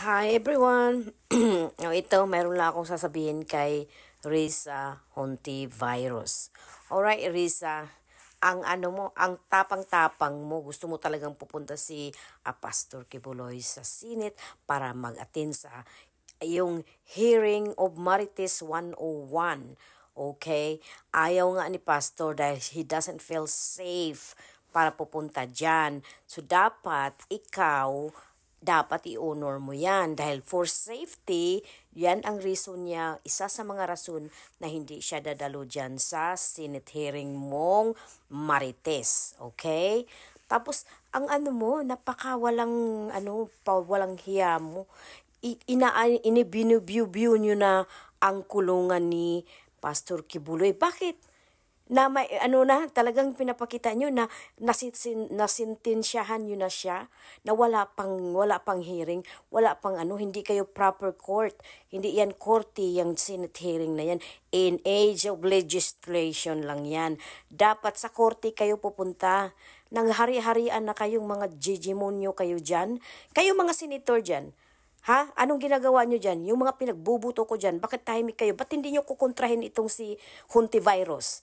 Hi everyone! o ito, meron lang akong sasabihin kay Risa Virus. Alright, Risa, ang ano mo, ang tapang-tapang mo, gusto mo talagang pupunta si uh, Pastor Kibuloy sa Sinit para mag-attend sa yung hearing of Marites 101. Okay? Ayaw nga ni Pastor dahil he doesn't feel safe para pupunta dyan. So, dapat ikaw dapat i-honor mo yan. Dahil for safety, yan ang reason niya, isa sa mga rason na hindi siya dadalo dyan sa Senate hearing mong Marites. Okay? Tapos, ang ano mo, napaka walang, ano, pa, walang hiya mo. I, ina, inibinubyu-byu nyo na ang kulungan ni Pastor Kibuloy. Bakit? na may, ano na, talagang pinapakita niyo na nasisin, nasintensyahan niyo na siya, na wala pang, wala pang hearing, wala pang ano, hindi kayo proper court, hindi yan korte yung Senate hearing na yan, in age of legislation lang yan. Dapat sa korte kayo pupunta, nang hari-harian na kayong mga jejemonyo kayo diyan kayo mga senator diyan Ha? Anong ginagawa nyo dyan? Yung mga pinagbubuto ko dyan, bakit tahimik kayo? Ba't hindi nyo kukontrahin itong si Virus?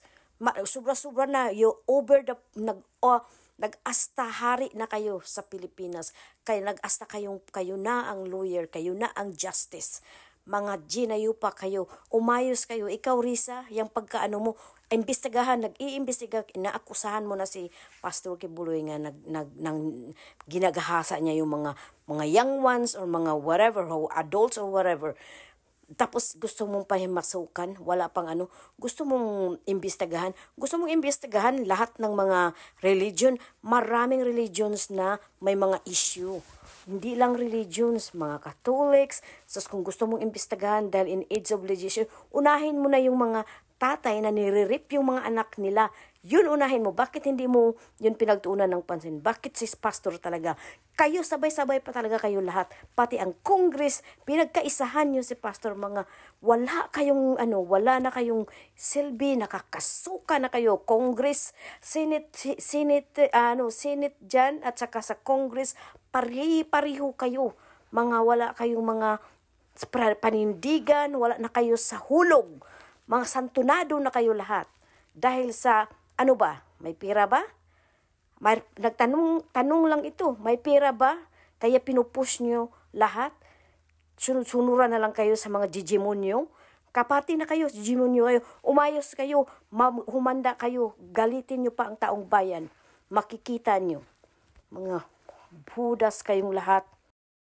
sobra-sobra na you over the nag oh, nag-astahari na kayo sa Pilipinas. Kaya nag-asta kayong kayo na ang lawyer, kayo na ang justice. Mga ginayo pa kayo, umayos kayo. Ikaw Risa, yung pagkaano mo, imbestigahan, nag-iimbestiga, inaakusahan mo na si Pastor Kibuloy nga nag, nag, nang ginagahasa niya yung mga mga young ones or mga whatever, adults or whatever tapos gusto mong pahimasukan, wala pang ano, gusto mong imbestigahan, gusto mong imbestigahan lahat ng mga religion, maraming religions na may mga issue. Hindi lang religions, mga Catholics, so kung gusto mong imbestigahan dahil in age of legislation, unahin mo na yung mga tatay na nire yung mga anak nila, yun unahin mo. Bakit hindi mo yun pinagtuunan ng pansin? Bakit si pastor talaga? Kayo sabay-sabay pa talaga kayo lahat. Pati ang Congress, pinagkaisahan nyo si pastor mga wala kayong ano, wala na kayong silbi, nakakasuka na kayo. Congress, Senate, Senate, ah, ano, Senate dyan at saka sa Congress, pari-pariho kayo. Mga wala kayong mga panindigan, wala na kayo sa hulog. Mga santunado na kayo lahat. Dahil sa, ano ba? May pira ba? May, nagtanong tanong lang ito, may pera ba? Kaya pinupush nyo lahat. Sunura na lang kayo sa mga jijimonyo. Kapati na kayo, jijimonyo kayo. Umayos kayo, humanda kayo. Galitin nyo pa ang taong bayan. Makikita nyo. Mga budas kayong lahat.